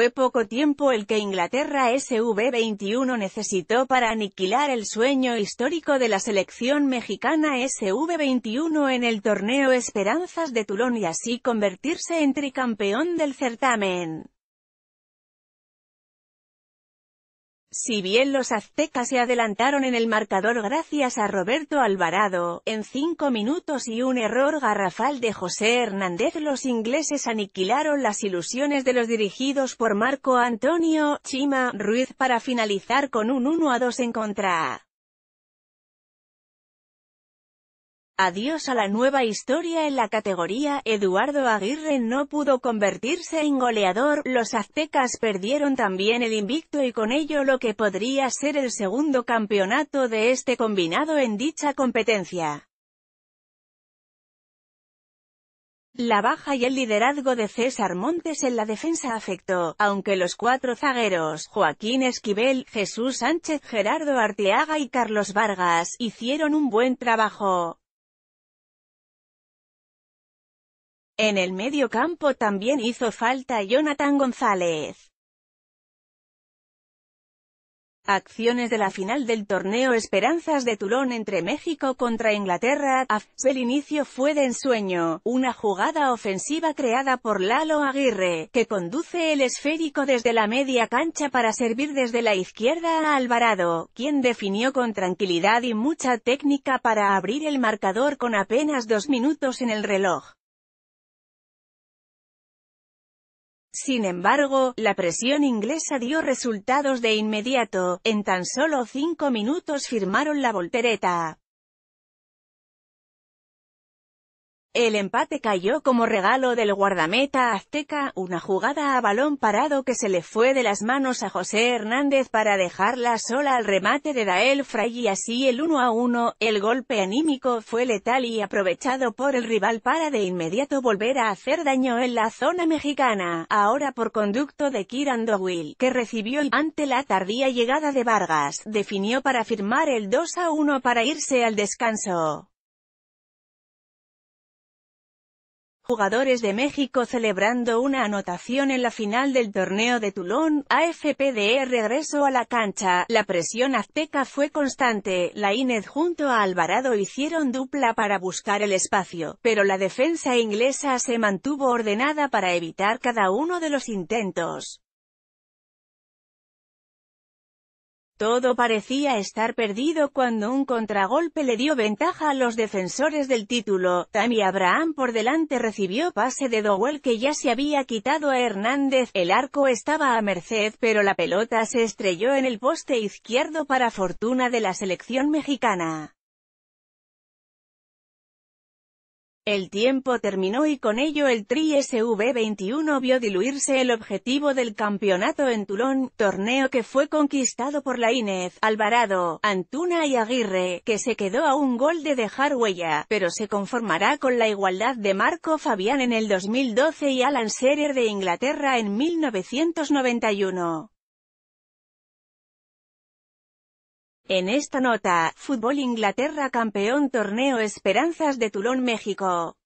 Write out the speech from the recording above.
fue poco tiempo el que Inglaterra SV-21 necesitó para aniquilar el sueño histórico de la selección mexicana SV-21 en el torneo Esperanzas de Tulón y así convertirse en tricampeón del certamen. Si bien los aztecas se adelantaron en el marcador gracias a Roberto Alvarado, en cinco minutos y un error garrafal de José Hernández los ingleses aniquilaron las ilusiones de los dirigidos por Marco Antonio, Chima, Ruiz para finalizar con un 1 a 2 en contra. Adiós a la nueva historia en la categoría, Eduardo Aguirre no pudo convertirse en goleador, los aztecas perdieron también el invicto y con ello lo que podría ser el segundo campeonato de este combinado en dicha competencia. La baja y el liderazgo de César Montes en la defensa afectó, aunque los cuatro zagueros, Joaquín Esquivel, Jesús Sánchez, Gerardo Arteaga y Carlos Vargas, hicieron un buen trabajo. En el medio campo también hizo falta Jonathan González. Acciones de la final del torneo Esperanzas de Tulón entre México contra Inglaterra. El inicio fue de ensueño, una jugada ofensiva creada por Lalo Aguirre, que conduce el esférico desde la media cancha para servir desde la izquierda a Alvarado, quien definió con tranquilidad y mucha técnica para abrir el marcador con apenas dos minutos en el reloj. Sin embargo, la presión inglesa dio resultados de inmediato, en tan solo cinco minutos firmaron la voltereta. El empate cayó como regalo del guardameta azteca, una jugada a balón parado que se le fue de las manos a José Hernández para dejarla sola al remate de Dael Fray y así el 1 a 1, el golpe anímico fue letal y aprovechado por el rival para de inmediato volver a hacer daño en la zona mexicana, ahora por conducto de Kiran Dowell que recibió el ante la tardía llegada de Vargas, definió para firmar el 2 a 1 para irse al descanso. jugadores de México celebrando una anotación en la final del torneo de Tulón, AFPDE regreso a la cancha, la presión azteca fue constante, la Ined junto a Alvarado hicieron dupla para buscar el espacio, pero la defensa inglesa se mantuvo ordenada para evitar cada uno de los intentos. Todo parecía estar perdido cuando un contragolpe le dio ventaja a los defensores del título. Tammy Abraham por delante recibió pase de Dowell que ya se había quitado a Hernández. El arco estaba a merced, pero la pelota se estrelló en el poste izquierdo para fortuna de la selección mexicana. El tiempo terminó y con ello el Tri SV21 vio diluirse el objetivo del campeonato en Tulón, torneo que fue conquistado por la Inez, Alvarado, Antuna y Aguirre, que se quedó a un gol de dejar huella, pero se conformará con la igualdad de Marco Fabián en el 2012 y Alan Serer de Inglaterra en 1991. En esta nota, Fútbol Inglaterra campeón torneo Esperanzas de Tulón México.